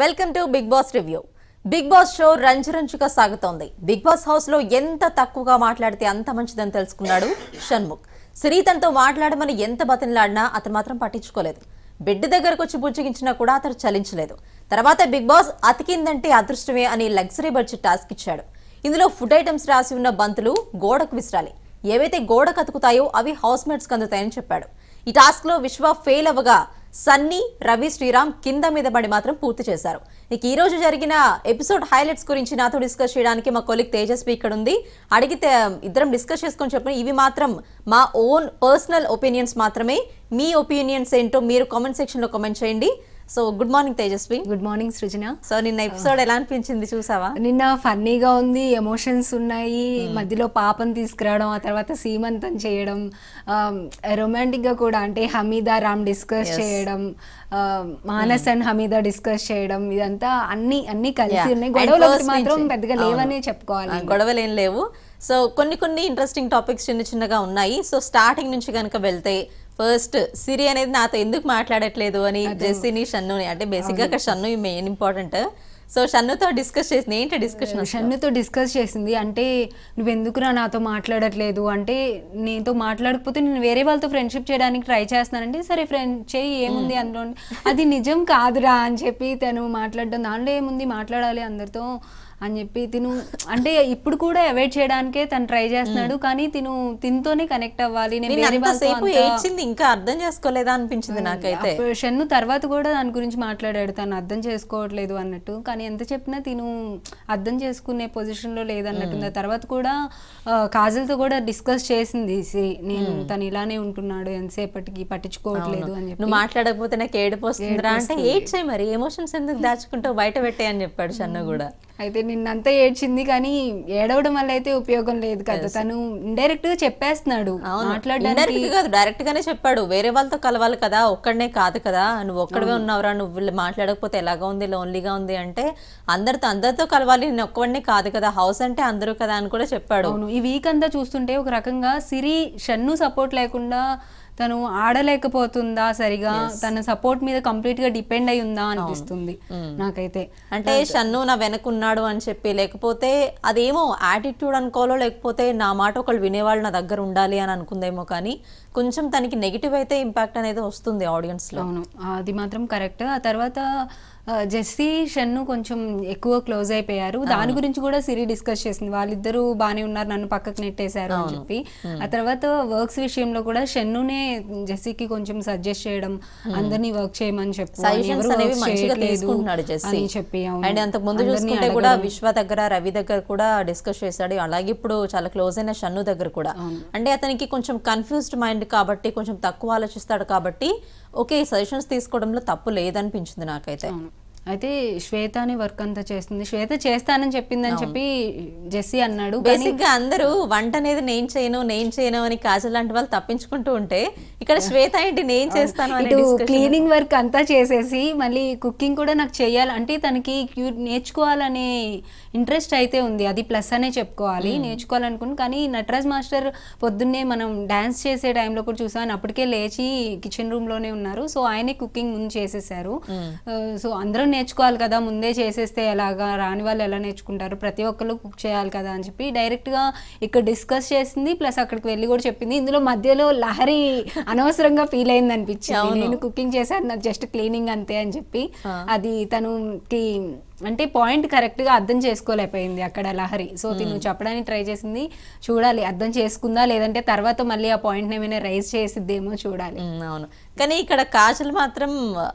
Welcome to Bigg Boss review Bigg Boss show రంజురంజుగా సాగుతోంది Bigg boss house లో ఎంత తక్కువగా మాట్లాడితే అంత మంచిదని తెలుసుకున్నాడు షణ్ముఖ్ శ్రీ తనతో మాట్లాడమని ఎంత బతినిలాడినా అతను మాత్రం పట్టించుకోలేదు బిడ్డ దగ్గరకు వచ్చి బుజ్జగించినా కూడా అతను చలించలేదు తర్వాత బిగ్ బాస్ అతికిందంటే అదృష్టమే అని లగ్జరీ బడ్జెట్ టాస్క్ ఇచ్చాడు ఇందులో ఫుడ్ ఐటమ్స్ రాసి ఉన్న బంతులు గోడకు విసిరాలి ఏవైతే గోడకు అతుకుతాయో అవి హౌస్ మేట్స్కి అందుతాయని చెప్పాడు ఈ టాస్క్లో విశ్వ ఫెయిల్ అవ్వగా సన్నీ రవి శ్రీరామ్ కింద మీద పడి మాత్రం పూర్తి చేశారు ఇక ఈ రోజు జరిగిన ఎపిసోడ్ హైలైట్స్ గురించి నాతో డిస్కస్ చేయడానికి మా కొలిక్ తేజస్వి ఇక్కడ ఉంది అడిగితే ఇద్దరం డిస్కస్ చేసుకొని చెప్పిన ఇవి మాత్రం మా ఓన్ పర్సనల్ ఒపీనియన్స్ మాత్రమే మీ ఒపీనియన్స్ ఏంటో మీరు కామెంట్ సెక్షన్లో కామెంట్ చేయండి so good morning Tejaswi good morning Srujana so నిన్న ఎపిసోడ్ ah. ఎలా అనిపించింది చూసావా నిన్న ఫన్నీగా ఉంది ఎమోషన్స్ ఉన్నాయి hmm. మధ్యలో పాపం తీసుకురావడం ఆ తర్వాత సీమంతం చేయడం రొమాంటిక్ um, గా కూడా అంటే హమీదా రామ్ డిస్కస్ చేయడం um, Manas hmm. And Hamida discuss చేయడం ఇదంతా అన్ని అన్ని కలిసి ఉన్నాయి గొడవలు మాత్రం పెద్దగా లేవనే చెప్పుకోవాలి గొడవలు ఏం లేవు సో కొన్ని కొన్ని ఇంట్రెస్టింగ్ టాపిక్స్ చిన్న చిన్నగా ఉన్నాయి సో స్టార్టింగ్ నుంచి కనుక వెళ్తే ఫస్ట్ సిరి అనేది నాతో ఎందుకు మాట్లాడట్లేదు అని జెస్సీని షన్నుని అంటే బేసిక్గా అక్కడ షన్ను మెయిన్ ఇంపార్టెంట్ సో షన్నుతో డిస్కస్ చేసింది ఏంటి డిస్కషన్ షన్నుతో డిస్కస్ చేసింది అంటే నువ్వెందుకురా నాతో మాట్లాడట్లేదు అంటే నేనుతో మాట్లాడకపోతే నేను వేరే వాళ్ళతో ఫ్రెండ్షిప్ చేయడానికి ట్రై చేస్తున్నానంటే సరే ఫ్రెండ్ చేయి ఏముంది hmm. అందులో అది నిజం కాదురా అని చెప్పి తను మాట్లాడడం దానిలో ఏముంది మాట్లాడాలి అందరితో అని చెప్పి తిను అంటే ఇప్పుడు కూడా అవాయిడ్ చేయడానికే తను ట్రై చేస్తున్నాడు కానీ తిను తినతోనే కనెక్ట్ అవ్వాలి నేను ఇంకా అర్థం చేసుకోలేదా అనిపించింది నాకైతే షన్ను తర్వాత కూడా దాని గురించి మాట్లాడాడు తను అర్థం చేసుకోవట్లేదు అన్నట్టు కానీ ఎంత చెప్పినా తిను అర్థం చేసుకునే పొజిషన్ లో లేదన్నట్టుంది తర్వాత కూడా కాజల్తో కూడా డిస్కస్ చేసింది నేను తను ఇలానే ఉంటున్నాడు ఎంతసేపటికి పట్టించుకోవట్లేదు అని చెప్పి మాట్లాడకపోతే నాకు ఏడిపోతుంది అంటే ఏడ్చాయి మరి ఎమోషన్స్ ఎందుకు దాచుకుంటూ బయట పెట్టాయని చెప్పాడు షన్ను కూడా అయితే నిన్నంతా ఏడ్చింది కానీ ఏడవడం వల్ల అయితే ఉపయోగం లేదు కదా తను ఇండైరెక్ట్ గా చెప్పేస్తున్నాడు మాట్లాడడానికి కాదు డైరెక్ట్ గానే చెప్పాడు వేరే వాళ్ళతో కలవాలి కదా ఒక్కడనే కాదు కదా నువ్వు ఒక్కడే ఉన్నావురా నువ్వు మాట్లాడకపోతే ఎలాగా ఉంది లోన్లీగా ఉంది అంటే అందరితో అందరితో కలవాలి నేను ఒక్కడినే కాదు కదా హౌస్ అంటే అందరూ కదా అని కూడా చెప్పాడు ఈ వీక్ అంతా చూస్తుంటే ఒక రకంగా సిరి షన్ను సపోర్ట్ లేకుండా తను ఆడలేకపోతుందా సరిగా తన సపోర్ట్ మీద కంప్లీట్ గా డిపెండ్ అయి ఉందా అనిపిస్తుంది నాకైతే అంటే షన్ను నా వెనకున్నాడు అని చెప్పి లేకపోతే అదేమో యాటిట్యూడ్ అనుకోవాలో లేకపోతే నా మాట ఒకళ్ళు వినేవాళ్ళు నా దగ్గర ఉండాలి అని అనుకుందేమో కానీ కొంచెం తనకి నెగిటివ్ అయితే ఇంపాక్ట్ అనేది వస్తుంది లో అవును అది మాత్రం కరెక్ట్ ఆ తర్వాత జెస్సీ షన్ను కొంచెం ఎక్కువ క్లోజ్ అయిపోయారు దాని గురించి కూడా సిరి డిస్కస్ చేసింది వాళ్ళిద్దరూ బాగానే ఉన్నారు నన్ను పక్కకు నెట్టేశారు అని చెప్పి ఆ తర్వాత వర్క్స్ విషయంలో కూడా షన్నునే జెస్సీకి కొంచెం సజెస్ట్ చేయడం అందరినీ వర్క్ చేయమని చెప్పి చెప్పి అండ్ అంతకు ముందు చూసుకుంటే కూడా విశ్వ దగ్గర రవి దగ్గర కూడా డిస్కస్ చేశాడు అలాగే ఇప్పుడు చాలా క్లోజ్ అయిన షన్ను దగ్గర కూడా అంటే అతనికి కొంచెం కన్ఫ్యూజ్డ్ మైండ్ మైండ్ కాబట్టి కొంచెం తక్కువ ఆలోచిస్తాడు కాబట్టి ఓకే సజెషన్స్ తీసుకోవడంలో తప్పు లేదనిపించింది నాకైతే అయితే శ్వేత అని వర్క్ అంతా చేస్తుంది శ్వేత చేస్తానని చెప్పిందని చెప్పి జెస్సీ అన్నాడు బేసిక్ గా అందరూ వంట అనేది నేను చేయను నేను చేయను అని కాజల్ లాంటి వాళ్ళు తప్పించుకుంటూ ఉంటే ఇక్కడ శ్వేత ఏంటి నేను చేస్తాను ఇటు క్లీనింగ్ వర్క్ అంతా చేసేసి మళ్ళీ కుకింగ్ కూడా నాకు చేయాలి అంటే తనకి నేర్చుకోవాలనే ఇంట్రెస్ట్ అయితే ఉంది అది ప్లస్ అనే చెప్పుకోవాలి నేర్చుకోవాలనుకుని కానీ నటరాజ్ మాస్టర్ పొద్దున్నే మనం డాన్స్ చేసే టైంలో కూడా చూసాం అప్పటికే లేచి కిచెన్ రూమ్ లోనే ఉన్నారు సో ఆయనే కుకింగ్ ముందు చేసేసారు సో అందరం నేర్చుకోవాలి కదా ముందే చేసేస్తే ఎలాగా రాని వాళ్ళు ఎలా నేర్చుకుంటారు ప్రతి ఒక్కరు కుక్ చేయాలి కదా అని చెప్పి డైరెక్ట్గా ఇక్కడ డిస్కస్ చేసింది ప్లస్ అక్కడికి వెళ్ళి కూడా చెప్పింది ఇందులో మధ్యలో లహరి అనవసరంగా ఫీల్ అయింది అనిపించింది నేను కుకింగ్ చేశాను నాకు జస్ట్ క్లీనింగ్ అంతే అని చెప్పి అది తనకి అంటే పాయింట్ కరెక్ట్గా అర్థం చేసుకోలేకపోయింది అక్కడ లహరి సో hmm. తిను చెప్పడానికి ట్రై చేసింది చూడాలి అర్థం చేసుకుందా లేదంటే తర్వాత మళ్ళీ ఆ పాయింట్ ఏమైనా రైజ్ చేసిద్దేమో చూడాలి hmm, అవును కానీ ఇక్కడ కాజల్ మాత్రం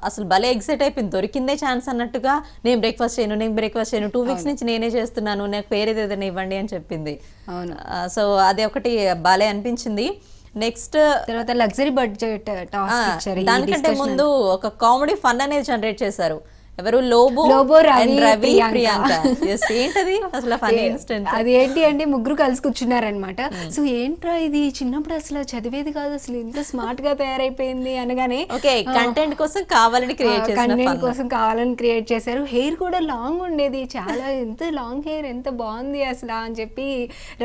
అసలు భలే ఎగ్జైట్ అయిపోయింది దొరికిందే ఛాన్స్ అన్నట్టుగా నేను బ్రేక్ఫాస్ట్ చేయను నేను బ్రేక్ఫాస్ట్ చేయను టూ వీక్స్ నుంచి నేనే చేస్తున్నాను నాకు పేరేది ఏదైనా ఇవ్వండి అని చెప్పింది అవును సో అది ఒకటి భలే అనిపించింది నెక్స్ట్ తర్వాత లగ్జరీ బడ్జెట్ దానికంటే ముందు ఒక కామెడీ ఫన్ అనేది జనరేట్ చేశారు ఎవరు లోబో లోబో రవి రవి ప్రియాంక ఏంటది అసలు ఇన్స్టెంట్ అది ఏంటి అంటే ముగ్గురు కలిసి కూర్చున్నారనమాట hmm. సో ఏంట్రా ఇది చిన్నప్పుడు అసలు చదివేది కాదు అసలు ఇంత స్మార్ట్ గా తయారైపోయింది అనగానే ఓకే కంటెంట్ కోసం కావాలని క్రియేట్ చేశారు కంటెంట్ కోసం కావాలని క్రియేట్ చేశారు హెయిర్ కూడా లాంగ్ ఉండేది చాలా ఎంత లాంగ్ హెయిర్ ఎంత బాగుంది అసలు అని చెప్పి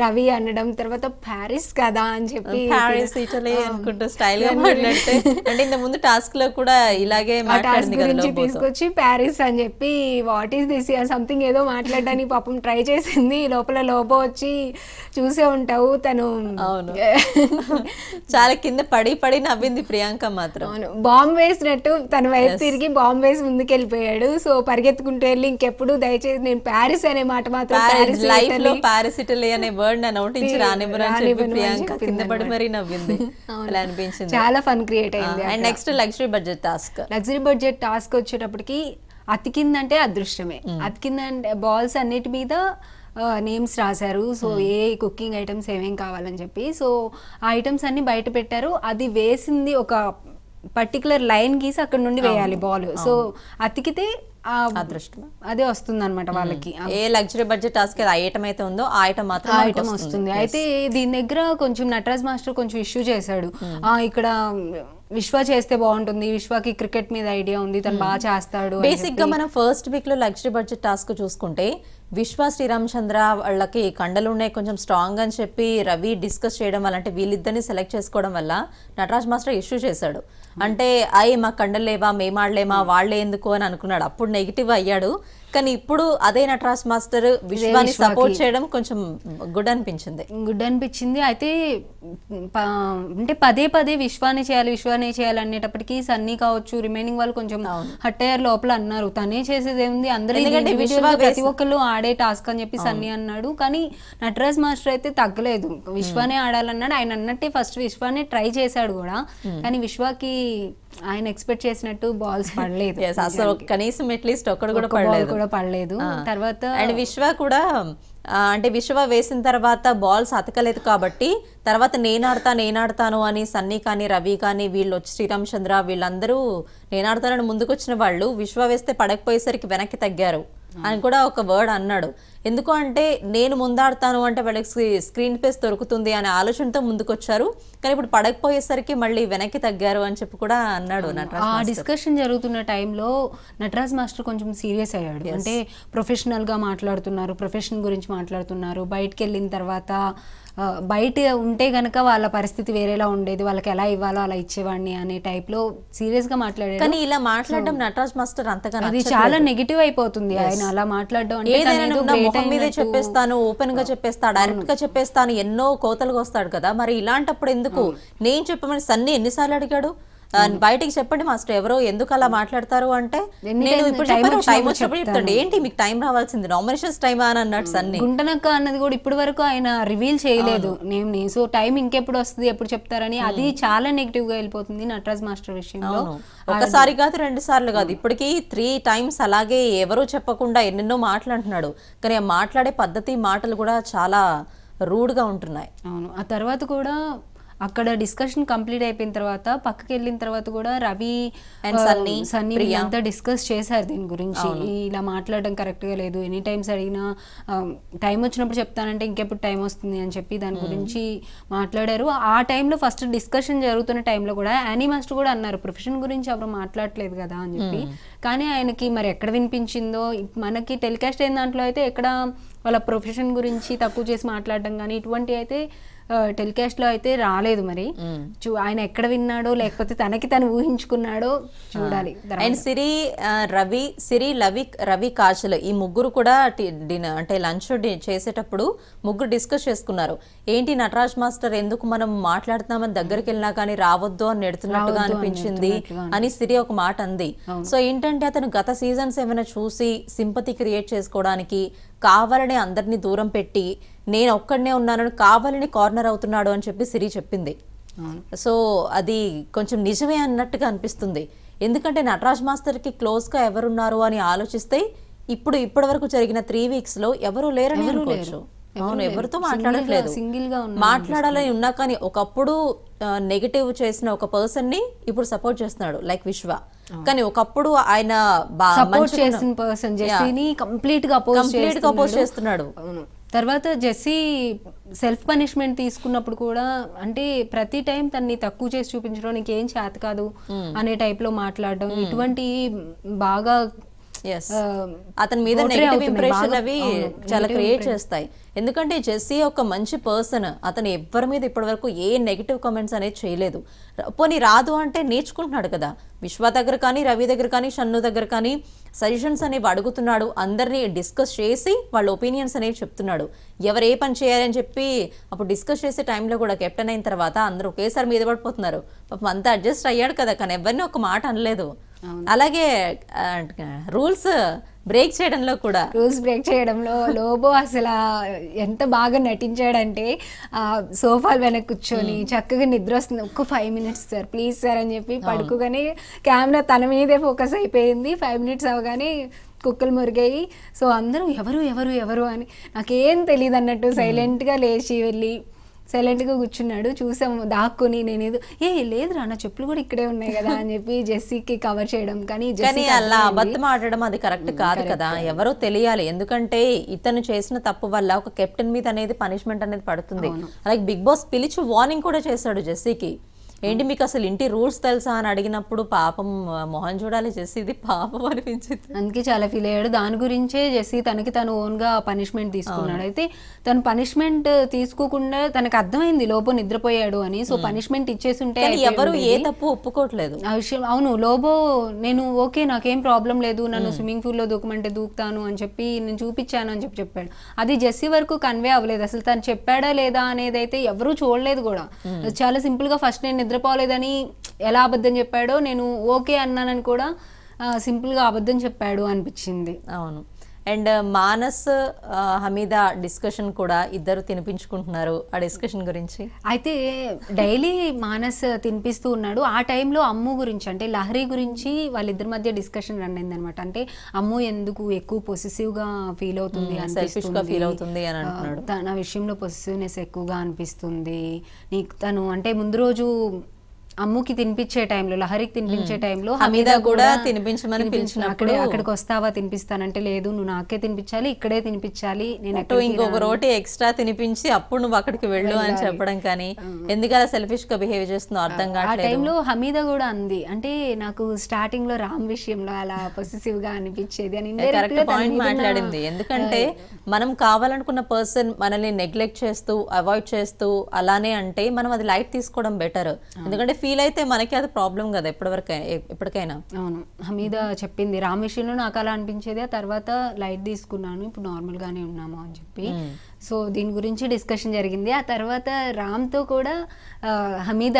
రవి అనడం తర్వాత ప్యారిస్ కదా అని చెప్పి ప్యారిస్ ఇటలీ అనుకుంటూ స్టైల్ గా మాట్లాడితే అంటే ఇంత ముందు టాస్క్ లో కూడా ఇలాగే మాట్లాడింది కదా తీసుకొచ్చి ప్యారిస్ సారీస్ అని చెప్పి వాట్ ఈస్ దిస్ సంథింగ్ ఏదో మాట్లాడడానికి పాపం ట్రై చేసింది లోపల లోపో వచ్చి చూసే ఉంటావు తను అవును చాలా కింద పడి పడి నవ్వింది ప్రియాంక మాత్రం అవును బాంబు వేసినట్టు తన వైపు తిరిగి బాంబు వేసి ముందుకెళ్ళిపోయాడు సో పరిగెత్తుకుంటూ వెళ్ళి ఇంకెప్పుడు దయచేసి నేను ప్యారిస్ అనే మాట మాత్రం ప్యారిస్ ఇటలీ అనే వర్డ్ నన్ను ప్రియాంక కింద పడి మరీ నవ్వింది అనిపించింది చాలా ఫన్ క్రియేట్ అయింది and next luxury budget task luxury budget task వచ్చేటప్పటికి అతికిందంటే అదృష్టమే అతికిందంటే బాల్స్ అన్నిటి మీద నేమ్స్ రాశారు సో ఏ కుకింగ్ ఐటమ్స్ ఏమేం కావాలని చెప్పి సో ఆ ఐటమ్స్ అన్ని బయట పెట్టారు అది వేసింది ఒక పర్టికులర్ లైన్ గీసి అక్కడ నుండి వేయాలి బాల్ సో అతికితే అదే వస్తుంది అనమాట వాళ్ళకి ఏ లగ్జరీ బడ్జెట్ టాస్క్ ఐటమ్ అయితే ఉందో ఆ ఐటమ్ మాత్రం ఐటమ్ వస్తుంది అయితే దీని దగ్గర కొంచెం నటరాజ్ మాస్టర్ కొంచెం ఇష్యూ చేశాడు ఇక్కడ విశ్వ చేస్తే బాగుంటుంది విశ్వకి క్రికెట్ మీద ఐడియా ఉంది తను బాగా చేస్తాడు బేసిక్ గా మనం ఫస్ట్ వీక్ లో లగ్జరీ బడ్జెట్ టాస్క్ చూసుకుంటే విశ్వ శ్రీరామచంద్ర వాళ్ళకి కండలు ఉన్నాయి కొంచెం స్ట్రాంగ్ అని చెప్పి రవి డిస్కస్ చేయడం వల్ల అంటే వీళ్ళిద్దరిని సెలెక్ట్ చేసుకోవడం వల్ల నటరాజ్ మాస్టర్ ఇష్యూ చేశాడు అంటే అయ్యి మా కండలు లేవా మేమాడలేమా వాళ్ళే ఎందుకు అని అనుకున్నాడు అప్పుడు నెగిటివ్ అయ్యాడు కానీ ఇప్పుడు అదే నటరాజ్ మాస్టర్ విశ్వాన్ని సపోర్ట్ చేయడం కొంచెం గుడ్ అనిపించింది గుడ్ అనిపించింది అయితే అంటే పదే పదే విశ్వాన్ని చేయాలి విశ్వాన్ని చేయాలి అనేటప్పటికీ సన్నీ కావచ్చు రిమైనింగ్ వాళ్ళు కొంచెం హట్ అయ్యారు లోపల అన్నారు తనే చేసేది ఏముంది అందరూ ప్రతి ఒక్కళ్ళు ఆడే టాస్క్ అని చెప్పి సన్నీ అన్నాడు కానీ నటరాజ్ మాస్టర్ అయితే తగ్గలేదు విశ్వానే ఆడాలన్నాడు ఆయన అన్నట్టే ఫస్ట్ విశ్వాన్ని ట్రై చేశాడు కూడా కానీ విశ్వాకి ఆయన ఎక్స్పెక్ట్ చేసినట్టు బాల్స్ పడలేదు అసలు కనీసం అట్లీస్ట్ ఒక్కడ కూడా పడలేదు కూడా పడలేదు తర్వాత అండ్ విశ్వ కూడా అంటే విశ్వ వేసిన తర్వాత బాల్స్ అతకలేదు కాబట్టి తర్వాత నేనాడతా నేనాడతాను అని సన్నీ కానీ రవి కానీ వీళ్ళు వచ్చి చంద్ర వీళ్ళందరూ నేనాడతానని వచ్చిన వాళ్ళు విశ్వ వేస్తే పడకపోయేసరికి వెనక్కి తగ్గారు అని కూడా ఒక వర్డ్ అన్నాడు ఎందుకు అంటే నేను ముందాడతాను అంటే వాళ్ళకి స్క్రీన్ పేస్ దొరుకుతుంది అనే ఆలోచనతో ముందుకొచ్చారు కానీ ఇప్పుడు పడకపోయేసరికి మళ్ళీ వెనక్కి తగ్గారు అని చెప్పి కూడా అన్నాడు నటరాజ్ ఆ డిస్కషన్ జరుగుతున్న టైంలో నటరాజ్ మాస్టర్ కొంచెం సీరియస్ అయ్యాడు అంటే ప్రొఫెషనల్గా మాట్లాడుతున్నారు ప్రొఫెషన్ గురించి మాట్లాడుతున్నారు బయటకు వెళ్ళిన తర్వాత బయట ఉంటే గనక వాళ్ళ పరిస్థితి వేరేలా ఉండేది వాళ్ళకి ఎలా ఇవ్వాలో అలా ఇచ్చేవాడిని అనే టైప్ లో సీరియస్ గా మాట్లాడారు కానీ ఇలా మాట్లాడడం hmm. నటరాజ్ మాస్టర్ అంతగా అది చాలా నెగిటివ్ అయిపోతుంది ఆయన అలా మాట్లాడడం అంటే చెప్పేస్తాను ఓపెన్ గా hmm. చెప్పేస్తాను డైరెక్ట్ గా hmm. చెప్పేస్తాను ఎన్నో కోతలుగా వస్తాడు కదా మరి ఇలాంటప్పుడు ఎందుకు నేను చెప్పమని సన్ని ఎన్నిసార్లు అడిగాడు బయటకి చెప్పండి మాస్టర్ ఎవరు ఎందుకు అలా మాట్లాడతారు అంటే నేను ఇప్పుడు టైం వచ్చినప్పుడు ఏంటి మీకు టైం రావాల్సింది నామినేషన్స్ టైం అని అన్నట్టు అన్ని గుంటనక్క అన్నది కూడా ఇప్పటి వరకు ఆయన రివీల్ చేయలేదు నేను సో టైం ఇంకెప్పుడు వస్తుంది ఎప్పుడు చెప్తారని అది చాలా నెగిటివ్ గా వెళ్ళిపోతుంది నటరాజ్ మాస్టర్ విషయంలో ఒకసారి కాదు రెండు సార్లు కాదు ఇప్పటికీ త్రీ టైమ్స్ అలాగే ఎవరూ చెప్పకుండా ఎన్నెన్నో మాట్లాడుతున్నాడు కానీ ఆ మాట్లాడే పద్ధతి మాటలు కూడా చాలా రూడ్గా ఉంటున్నాయి అవును ఆ తర్వాత కూడా అక్కడ డిస్కషన్ కంప్లీట్ అయిపోయిన తర్వాత పక్కకి వెళ్ళిన తర్వాత కూడా రవి సన్నీ సన్నీ అంతా డిస్కస్ చేశారు దీని గురించి ఇలా మాట్లాడడం కరెక్ట్గా లేదు ఎనీ టైమ్స్ అడిగినా టైం వచ్చినప్పుడు చెప్తానంటే ఇంకెప్పుడు టైం వస్తుంది అని చెప్పి దాని గురించి మాట్లాడారు ఆ టైంలో ఫస్ట్ డిస్కషన్ జరుగుతున్న టైంలో కూడా యానీ మాస్టర్ కూడా అన్నారు ప్రొఫెషన్ గురించి ఎవరు మాట్లాడలేదు కదా అని చెప్పి కానీ ఆయనకి మరి ఎక్కడ వినిపించిందో మనకి టెలికాస్ట్ అయిన దాంట్లో అయితే ఎక్కడ వాళ్ళ ప్రొఫెషన్ గురించి తక్కువ చేసి మాట్లాడడం కానీ ఇటువంటి అయితే టెలికాస్ట్ లో అయితే రాలేదు మరి చూ ఆయన ఎక్కడ విన్నాడో లేకపోతే తనకి తను ఊహించుకున్నాడో చూడాలి అండ్ సిరి రవి సిరి లవి రవి కాజల్ ఈ ముగ్గురు కూడా డినర్ అంటే లంచ్ చేసేటప్పుడు ముగ్గురు డిస్కస్ చేసుకున్నారు ఏంటి నటరాజ్ మాస్టర్ ఎందుకు మనం మాట్లాడుతున్నామని దగ్గరికి వెళ్ళినా కానీ రావద్దు అని నెడుతున్నట్టుగా అనిపించింది అని సిరి ఒక మాట అంది సో ఏంటంటే అతను గత సీజన్స్ ఏమైనా చూసి సింపతి క్రియేట్ చేసుకోవడానికి కావాలనే అందరినీ దూరం పెట్టి నేను ఒక్కడనే ఉన్నానని కావాలని కార్నర్ అవుతున్నాడు అని చెప్పి సిరి చెప్పింది సో అది కొంచెం నిజమే అన్నట్టుగా అనిపిస్తుంది ఎందుకంటే నటరాజ్ మాస్టర్కి క్లోజ్గా ఎవరున్నారు అని ఆలోచిస్తే ఇప్పుడు ఇప్పటి వరకు జరిగిన త్రీ వీక్స్ లో ఎవరు లేరని అనుకోవచ్చు అవును ఎవరితో మాట్లాడట్లేదు సింగిల్ గా మాట్లాడాలని ఉన్నా కానీ ఒకప్పుడు నెగిటివ్ చేసిన ఒక పర్సన్ ని ఇప్పుడు సపోర్ట్ చేస్తున్నాడు లైక్ విశ్వ కానీ ఒకప్పుడు ఆయన సపోర్ట్ చేసిన పర్సన్ కంప్లీట్ గా కంప్లీట్ అపోజ్ చేస్తున్నాడు తర్వాత జెస్సీ సెల్ఫ్ పనిష్మెంట్ తీసుకున్నప్పుడు కూడా అంటే ప్రతి టైం తన్ని తక్కువ చేసి చూపించడం ఏం చేత కాదు hmm. అనే టైప్ లో మాట్లాడడం hmm. ఇటువంటి బాగా అతని మీద ఇంప్రెషన్ అవి చాలా క్రియేట్ చేస్తాయి ఎందుకంటే జెస్సీ ఒక మంచి పర్సన్ అతను ఎవ్వరి మీద ఇప్పటివరకు ఏ నెగిటివ్ కామెంట్స్ అనేది చేయలేదు పోనీ రాదు అంటే నేర్చుకుంటున్నాడు కదా విశ్వ దగ్గర కానీ రవి దగ్గర కానీ షన్ను దగ్గర కానీ సజెషన్స్ అనేవి అడుగుతున్నాడు అందరినీ డిస్కస్ చేసి వాళ్ళ ఒపీనియన్స్ అనేవి చెప్తున్నాడు ఎవరు ఏ పని చేయాలని చెప్పి అప్పుడు డిస్కస్ చేసే టైంలో కూడా కెప్టెన్ అయిన తర్వాత అందరూ ఒకేసారి మీద పడిపోతున్నారు పాపం అంతా అడ్జస్ట్ అయ్యాడు కదా కానీ ఎవరిని ఒక మాట అనలేదు అలాగే రూల్స్ బ్రేక్ చేయడంలో కూడా రూల్స్ బ్రేక్ చేయడంలో లోబో అసలు ఎంత బాగా నటించాడంటే సోఫాల వెనక్కి కూర్చొని చక్కగా నిద్ర వస్తుంది ఒక్క five minutes sir please sir అని చెప్పి పడుకోగానే కెమెరా తన మీదే ఫోకస్ అయిపోయింది ఫైవ్ మినిట్స్ అవగానే కుక్కలు మురిగాయి సో అందరూ ఎవరు ఎవరు ఎవరు అని నాకేం తెలియదు అన్నట్టు సైలెంట్గా లేచి వెళ్ళి సైలెంట్గా కూర్చున్నాడు చూసాం దాక్కుని నేను ఏదో ఏ లేదు రా నా చెప్పులు కూడా ఇక్కడే ఉన్నాయి కదా అని చెప్పి జెస్సీకి కవర్ చేయడం కానీ జెస్సీ అలా అబద్ధం ఆడడం అది కరెక్ట్ కాదు కదా ఎవరో తెలియాలి ఎందుకంటే ఇతను చేసిన తప్పు వల్ల ఒక కెప్టెన్ మీద అనేది పనిష్మెంట్ అనేది పడుతుంది అలాగే బిగ్ బాస్ పిలిచి వార్నింగ్ కూడా చేశాడు జెస్సీకి ఏంటి మీకు అసలు ఇంటి రూల్స్ తెలుసా అని అడిగినప్పుడు పాపం మొహన్ చూడాలి జెస్ ఇది పాపం అనిపించింది అందుకే చాలా ఫీల్ అయ్యాడు దాని గురించే జెస్సీ తనకి తను ఓన్ గా పనిష్మెంట్ తీసుకున్నాడు అయితే తను పనిష్మెంట్ తీసుకోకుండా తనకు అర్థమైంది లోబో నిద్రపోయాడు అని సో పనిష్మెంట్ ఇచ్చేసి ఉంటే ఎవరు ఏ తప్పు ఒప్పుకోవట్లేదు ఆ విషయం అవును లోబో నేను ఓకే నాకేం ప్రాబ్లం లేదు నన్ను స్విమ్మింగ్ పూల్ లో దూకమంటే దూకుతాను అని చెప్పి నేను చూపించాను అని చెప్పి చెప్పాడు అది జెస్సీ వరకు కన్వే అవ్వలేదు అసలు తను చెప్పాడా లేదా అనేది అయితే ఎవరూ చూడలేదు కూడా చాలా సింపుల్ గా ఫస్ట్ నేను నిద్రపోలేదని ఎలా అబద్ధం చెప్పాడో నేను ఓకే అన్నానని కూడా సింపుల్గా అబద్ధం చెప్పాడు అనిపించింది అవును and uh, Manas uh, Hamida discussion కూడా ఇద్దరు తినిపించుకుంటున్నారు ఆ డిస్కషన్ గురించి అయితే డైలీ మానస్ తినిపిస్తూ ఉన్నాడు ఆ టైంలో అమ్ము గురించి అంటే లహరి గురించి వాళ్ళిద్దరి మధ్య డిస్కషన్ రన్ అయింది అనమాట అంటే అమ్ము ఎందుకు ఎక్కువ పొసిసివ్ గా ఫీల్ అవుతుంది ఫీల్ hmm, అవుతుంది అని అంటున్నాడు తన విషయంలో పొసిసివ్నెస్ ఎక్కువగా అనిపిస్తుంది నీకు తను అంటే ముందు రోజు అమ్ముకి తినిపించే టైంలో లహరికి తినిపించే టైంలో హమీద కూడా తినిపించమని పిలిచినప్పుడు అక్కడికి వస్తావా తినిపిస్తానంటే లేదు నువ్వు నాకే తినిపించాలి ఇక్కడే తినిపించాలి నేను ఇంకొక రోటి ఎక్స్ట్రా తినిపించి అప్పుడు నువ్వు అక్కడికి వెళ్ళు అని చెప్పడం కానీ ఎందుకలా సెల్ఫిష్ గా బిహేవ్ చేస్తున్నావు అర్థం కాదు టైంలో హమీద కూడా అంది అంటే నాకు స్టార్టింగ్ లో రామ్ విషయంలో అలా పొసిసివ్ గా అనిపించేది అని కరెక్ట్ పాయింట్ మాట్లాడింది ఎందుకంటే మనం కావాలనుకున్న పర్సన్ మనల్ని నెగ్లెక్ట్ చేస్తూ అవాయిడ్ చేస్తూ అలానే అంటే మనం అది లైట్ తీసుకోవడం బెటర్ ఎందుకంటే ఫీల్ అయితే మనకి అది ప్రాబ్లం కదా ఎప్పటివరకు ఎప్పటికైనా అవును హమీద చెప్పింది రామేశ్వరంలో నాకు అలా అనిపించేది ఆ తర్వాత లైట్ తీసుకున్నాను ఇప్పుడు నార్మల్ గానే ఉన్నాము అని చెప్పి సో దీని గురించి డిస్కషన్ జరిగింది ఆ తర్వాత రామ్తో కూడా హమీద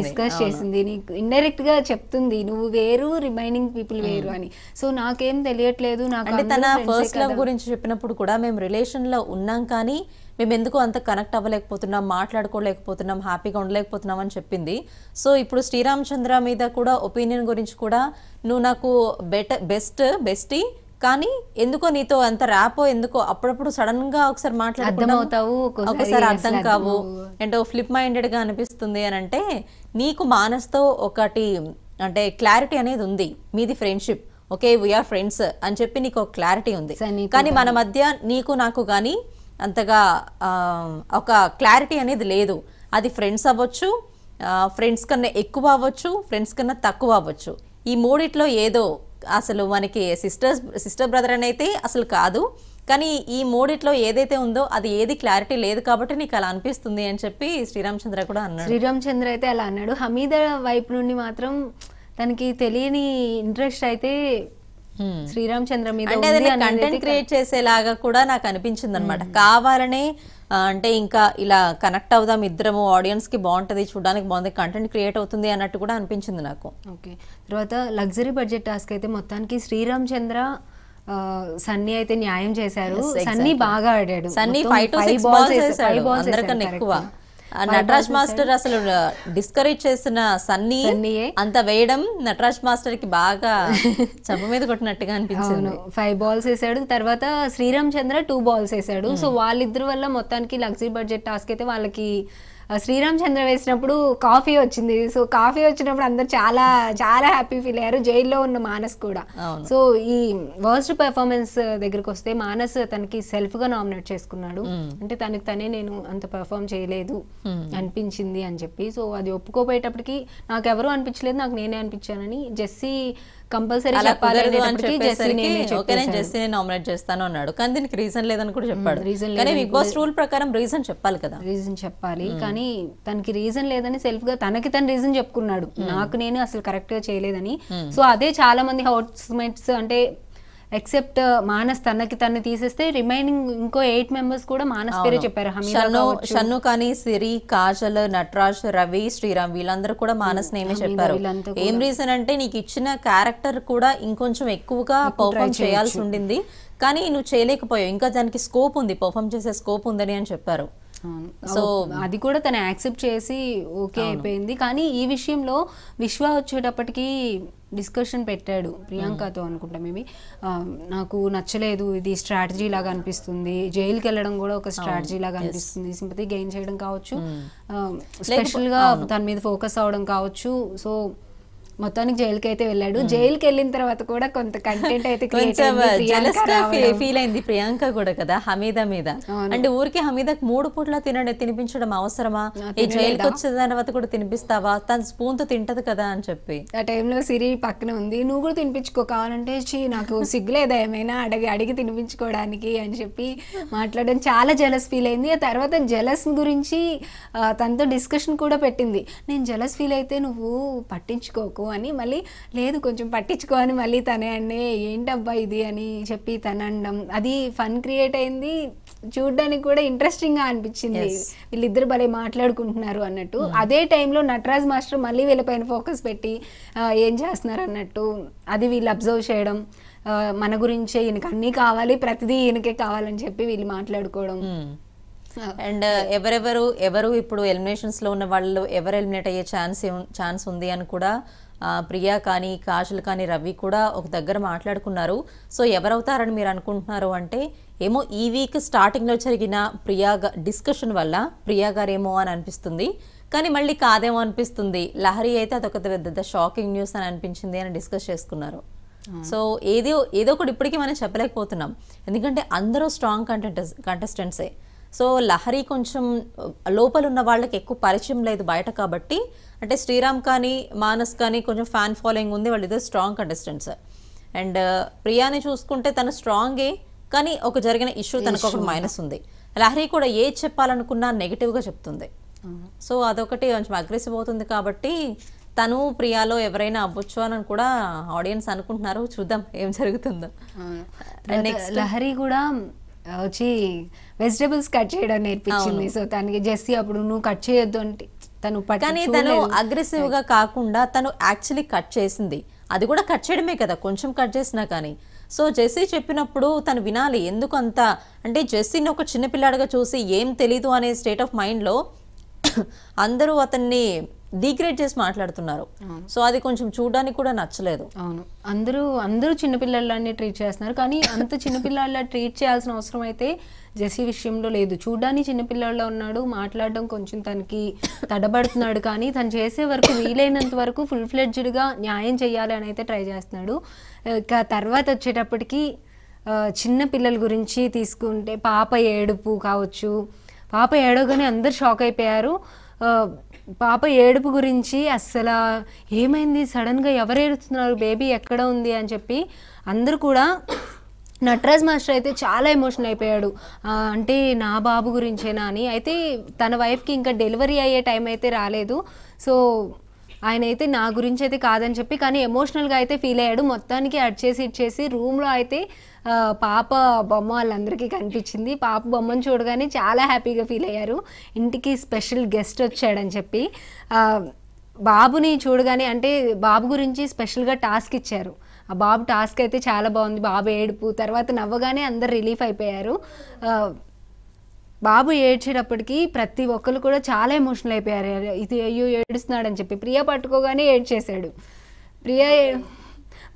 డిస్కస్ చేసింది నీకు గా చెప్తుంది నువ్వు వేరు రిమైనింగ్ పీపుల్ వేరు అని సో నాకేం తెలియట్లేదు నాకు అంటే తన ఫస్ట్ లవ్ గురించి చెప్పినప్పుడు కూడా మేము రిలేషన్లో ఉన్నాం కానీ మేము ఎందుకు అంత కనెక్ట్ అవ్వలేకపోతున్నాం మాట్లాడుకోలేకపోతున్నాం హ్యాపీగా ఉండలేకపోతున్నాం అని చెప్పింది సో ఇప్పుడు శ్రీరామచంద్ర మీద కూడా ఒపీనియన్ గురించి కూడా నువ్వు నాకు బెటర్ బెస్ట్ బెస్టీ కానీ ఎందుకో నీతో అంత ర్యాపో ఎందుకో అప్పుడప్పుడు సడన్ గా ఒకసారి మాట్లాడుకుంటావు ఒకసారి అర్థం కావు అంటే ఫ్లిప్ మైండెడ్ గా అనిపిస్తుంది అని అంటే నీకు మానస్తో ఒకటి అంటే క్లారిటీ అనేది ఉంది మీది ఫ్రెండ్షిప్ ఓకే వీఆర్ ఫ్రెండ్స్ అని చెప్పి నీకు ఒక క్లారిటీ ఉంది కానీ మన మధ్య నీకు నాకు కానీ అంతగా ఒక క్లారిటీ అనేది లేదు అది ఫ్రెండ్స్ అవ్వచ్చు ఫ్రెండ్స్ కన్నా ఎక్కువ అవ్వచ్చు ఫ్రెండ్స్ కన్నా తక్కువ అవ్వచ్చు ఈ మూడిట్లో ఏదో అసలు మనకి సిస్టర్స్ సిస్టర్ బ్రదర్ అయితే అసలు కాదు కానీ ఈ మూడిట్లో ఏదైతే ఉందో అది ఏది క్లారిటీ లేదు కాబట్టి నీకు అలా అనిపిస్తుంది అని చెప్పి శ్రీరామచంద్ర కూడా అన్నాడు శ్రీరామచంద్ర అయితే అలా అన్నాడు హమీద వైపు నుండి మాత్రం తనకి తెలియని ఇంట్రెస్ట్ అయితే Hmm. శ్రీరామచంద్ర మీద కంటెంట్ క్రియేట్ చేసేలాగా కూడా నాకు అనిపించింది అనమాట hmm. కావాలనే అంటే ఇంకా ఇలా కనెక్ట్ అవుదాం ఇద్దరము ఆడియన్స్ కి బాగుంటది చూడడానికి బాగుంది కంటెంట్ క్రియేట్ అవుతుంది అన్నట్టు కూడా అనిపించింది నాకు ఓకే తర్వాత లగ్జరీ బడ్జెట్ టాస్క్ అయితే మొత్తానికి శ్రీరామ్ చంద్ర సన్నీ అయితే న్యాయం చేశారు సన్నీ బాగా ఆడాడు సన్నీ ఫైవ్ ఫైవ్ బాల్స్ ఎక్కువ నటరాజ్ మాస్టర్ అసలు డిస్కరేజ్ చేసిన సన్నీ అంత వేయడం నటరాజ్ మాస్టర్ కి బాగా చెప్ప మీద కొట్టినట్టుగా అనిపించింది ఫైవ్ బాల్స్ వేసాడు తర్వాత శ్రీరామ్ చంద్ర టూ బాల్స్ వేసాడు hmm. సో వాళ్ళిద్దరు వల్ల మొత్తానికి లగ్జరీ బడ్జెట్ టాస్క్ అయితే వాళ్ళకి శ్రీరామచంద్ర వేసినప్పుడు కాఫీ వచ్చింది సో కాఫీ వచ్చినప్పుడు అందరు చాలా చాలా హ్యాపీ ఫీల్ అయ్యారు జైల్లో ఉన్న మానస్ కూడా సో ఈ వర్స్ట్ పెర్ఫార్మెన్స్ దగ్గరకు వస్తే మానస్ తనకి సెల్ఫ్ గా నామినేట్ చేసుకున్నాడు అంటే తనకి తనే నేను అంత పెర్ఫామ్ చేయలేదు అనిపించింది అని చెప్పి సో అది ఒప్పుకోపోయేటప్పటికి నాకెవరూ అనిపించలేదు నాకు నేనే అనిపించానని జెస్సీ కంపల్సరీ చెప్పాలి నామినేట్ చేస్తాను అన్నాడు కానీ దీనికి రీజన్ లేదని కూడా చెప్పాడు రీజన్ కానీ బిగ్ బాస్ రూల్ ప్రకారం రీజన్ చెప్పాలి కదా రీజన్ చెప్పాలి కానీ తనకి రీజన్ లేదని సెల్ఫ్ గా తనకి తన రీజన్ చెప్పుకున్నాడు నాకు నేను అసలు కరెక్ట్ గా చేయలేదని సో అదే చాలా మంది హౌస్ మేట్స్ అంటే ఎక్సెప్ట్ మానస్ తనకి తను తీసేస్తే రిమైనింగ్ ఇంకో ఎయిట్ మెంబర్స్ కూడా మానస్ పేరే చెప్పారు షన్ను షన్ను కానీ సిరి కాజల్ నటరాజ్ రవి శ్రీరామ్ వీళ్ళందరూ కూడా మానస్ నేమే చెప్పారు ఏం రీజన్ అంటే నీకు ఇచ్చిన క్యారెక్టర్ కూడా ఇంకొంచెం ఎక్కువగా పర్ఫామ్ చేయాల్సి ఉండింది కానీ నువ్వు చేయలేకపోయావు ఇంకా దానికి స్కోప్ ఉంది పర్ఫామ్ చేసే స్కోప్ ఉందని అని చెప్పారు సో అది కూడా తను యాక్సెప్ట్ చేసి ఓకే అయిపోయింది కానీ ఈ విషయంలో విశ్వ వచ్చేటప్పటికి డిస్కషన్ పెట్టాడు ప్రియాంకతో అనుకుంటా మేబీ నాకు నచ్చలేదు ఇది స్ట్రాటజీ లాగా అనిపిస్తుంది జైలుకి వెళ్ళడం కూడా ఒక స్ట్రాటజీ లాగా అనిపిస్తుంది సింపతి గెయిన్ చేయడం కావచ్చు స్పెషల్గా దాని మీద ఫోకస్ అవడం కావచ్చు సో మొత్తానికి జైలుకి అయితే వెళ్ళాడు జైలుకి వెళ్ళిన తర్వాత కూడా కొంత కంటెంట్ అయితే ఫీల్ అయింది ప్రియాంక కూడా కదా హమీదా మీద అంటే ఊరికి హమీద మూడు పూట్ల తినడం తినిపించడం అవసరమా ఈ జైలుకి వచ్చిన తర్వాత కూడా తినిపిస్తావా తను స్పూన్ తో తింటది కదా అని చెప్పి ఆ టైంలో సిరి పక్కన ఉంది నువ్వు కూడా తినిపించుకో కావాలంటే నాకు సిగ్గులేదా ఏమైనా అడిగి అడిగి తినిపించుకోవడానికి అని చెప్పి మాట్లాడడం చాలా జలస్ ఫీల్ అయింది ఆ తర్వాత జలస్ గురించి తనతో డిస్కషన్ కూడా పెట్టింది నేను జలస్ ఫీల్ అయితే నువ్వు పట్టించుకోకు అని మళ్ళీ లేదు కొంచెం పట్టించుకో అని మళ్ళీ తనే అండి ఏంటబ్బా ఇది అని చెప్పి తన అనడం అది ఫన్ క్రియేట్ అయింది చూడడానికి కూడా ఇంట్రెస్టింగ్ గా అనిపించింది వీళ్ళిద్దరు భలే మాట్లాడుకుంటున్నారు అన్నట్టు hmm. అదే టైంలో నటరాజ్ మాస్టర్ మళ్ళీ వీళ్ళపైన ఫోకస్ పెట్టి ఏం చేస్తున్నారు అన్నట్టు అది వీళ్ళు అబ్జర్వ్ చేయడం మన గురించే ఈయనకి అన్నీ కావాలి ప్రతిదీ ఈయనకే కావాలని చెప్పి వీళ్ళు మాట్లాడుకోవడం hmm. అండ్ ఎవరెవరు ఎవరు ఇప్పుడు లో ఉన్న వాళ్ళు ఎవరు ఎలిమినేట్ అయ్యే ఛాన్స్ ఛాన్స్ ఉంది అని కూడా ప్రియా కానీ కాజల్ కానీ రవి కూడా ఒక దగ్గర మాట్లాడుకున్నారు సో ఎవరవుతారని మీరు అనుకుంటున్నారు అంటే ఏమో ఈ వీక్ స్టార్టింగ్లో జరిగిన ప్రియా డిస్కషన్ వల్ల ప్రియా గారేమో అని అనిపిస్తుంది కానీ మళ్ళీ కాదేమో అనిపిస్తుంది లహరి అయితే అదొక పెద్ద షాకింగ్ న్యూస్ అని అనిపించింది అని డిస్కస్ చేసుకున్నారు సో ఏదో ఏదో ఒకటి ఇప్పటికీ మనం చెప్పలేకపోతున్నాం ఎందుకంటే అందరూ స్ట్రాంగ్ కంటెంటెస్ కంటెస్టెంట్సే సో లహరి కొంచెం లోపల ఉన్న వాళ్ళకి ఎక్కువ పరిచయం లేదు బయట కాబట్టి అంటే శ్రీరామ్ కానీ మానస్ కానీ కొంచెం ఫ్యాన్ ఫాలోయింగ్ ఉంది వాళ్ళు ఇద్దరు స్ట్రాంగ్ కంటెస్టెంట్స్ అండ్ ప్రియాని చూసుకుంటే తను స్ట్రాంగే కానీ ఒక జరిగిన ఇష్యూ తనకు ఒక మైనస్ ఉంది లహరి కూడా ఏ చెప్పాలనుకున్నా నెగిటివ్గా చెప్తుంది సో అదొకటి కొంచెం అగ్రెసివ్ అవుతుంది కాబట్టి తను ప్రియాలో ఎవరైనా అవ్వచ్చు అని కూడా ఆడియన్స్ అనుకుంటున్నారు చూద్దాం ఏం జరుగుతుందో నెక్స్ట్ లహరి కూడా వచ్చి వెజిటేబుల్స్ కట్ చేయడం నేర్పించింది సో తనకి జెస్సీ అప్పుడు నువ్వు కట్ చేయొద్దు అంటే తను కానీ తను అగ్రెసివ్ గా కాకుండా తను యాక్చువల్లీ కట్ చేసింది అది కూడా కట్ చేయడమే కదా కొంచెం కట్ చేసినా కానీ సో జెస్సీ చెప్పినప్పుడు తను వినాలి ఎందుకు అంత అంటే జెస్సీని ఒక చిన్నపిల్లాడిగా చూసి ఏం తెలీదు అనే స్టేట్ ఆఫ్ మైండ్లో అందరూ అతన్ని డిగ్రేడ్ చేసి మాట్లాడుతున్నారు సో అది కొంచెం చూడడానికి కూడా నచ్చలేదు అవును అందరూ అందరూ చిన్నపిల్లలని ట్రీట్ చేస్తున్నారు కానీ అంత చిన్నపిల్లల ట్రీట్ చేయాల్సిన అవసరం అయితే జెసీ విషయంలో లేదు చూడడానికి చిన్నపిల్లల్లో ఉన్నాడు మాట్లాడడం కొంచెం తనకి తడబడుతున్నాడు కానీ తను చేసే వరకు వీలైనంత వరకు ఫుల్ ఫ్లెడ్జ్డ్గా న్యాయం చేయాలి అని అయితే ట్రై చేస్తున్నాడు తర్వాత వచ్చేటప్పటికి చిన్న పిల్లల గురించి తీసుకుంటే పాప ఏడుపు కావచ్చు పాప ఏడవగానే అందరు షాక్ అయిపోయారు పాప ఏడుపు గురించి అస్సలు ఏమైంది సడన్గా ఎవరు ఏడుస్తున్నారు బేబీ ఎక్కడ ఉంది అని చెప్పి అందరూ కూడా నటరాజ్ మాస్టర్ అయితే చాలా ఎమోషన్ అయిపోయాడు అంటే నా బాబు గురించేనా అని అయితే తన వైఫ్కి ఇంకా డెలివరీ అయ్యే టైం అయితే రాలేదు సో ఆయన అయితే నా గురించి అయితే కాదని చెప్పి కానీ ఎమోషనల్గా అయితే ఫీల్ అయ్యాడు మొత్తానికి అడ్ చేసి ఇచ్చేసి రూమ్లో అయితే పాప బొమ్మ వాళ్ళందరికీ కనిపించింది పాప బొమ్మను చూడగానే చాలా హ్యాపీగా ఫీల్ అయ్యారు ఇంటికి స్పెషల్ గెస్ట్ వచ్చాడని చెప్పి బాబుని చూడగానే అంటే బాబు గురించి స్పెషల్గా టాస్క్ ఇచ్చారు ఆ బాబు టాస్క్ అయితే చాలా బాగుంది బాబు ఏడుపు తర్వాత నవ్వగానే అందరు రిలీఫ్ అయిపోయారు బాబు ఏడ్చేటప్పటికి ప్రతి ఒక్కరు కూడా చాలా ఎమోషనల్ అయిపోయారు ఇది అయ్యో ఏడుస్తున్నాడని చెప్పి ప్రియ పట్టుకోగానే ఏడ్చేశాడు ప్రియ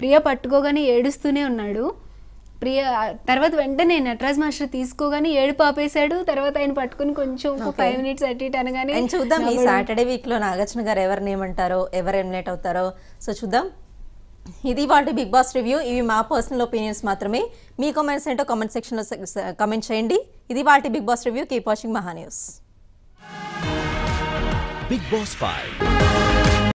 ప్రియ పట్టుకోగానే ఏడుస్తూనే ఉన్నాడు ప్రియ తర్వాత వెంటనే నటరాజ్ మాస్టర్ తీసుకోగానే ఏడుపు ఆపేశాడు తర్వాత ఆయన పట్టుకుని కొంచెం ఫైవ్ మినిట్స్ అటు అనగానే చూద్దాం ఈ సాటర్డే వీక్ లో నాగార్జున గారు ఎవరిని ఏమంటారో ఎవరు ఎమినేట్ అవుతారో సో చూద్దాం ఇది వాటి బిగ్ బాస్ రివ్యూ ఇవి మా పర్సనల్ ఒపీనియన్స్ మాత్రమే మీ కామెంట్స్ ఏంటో కామెంట్ సెక్షన్లో కమెంట్ చేయండి ఇది వాటి Bigg Boss review keep watching Maha news Bigg Boss five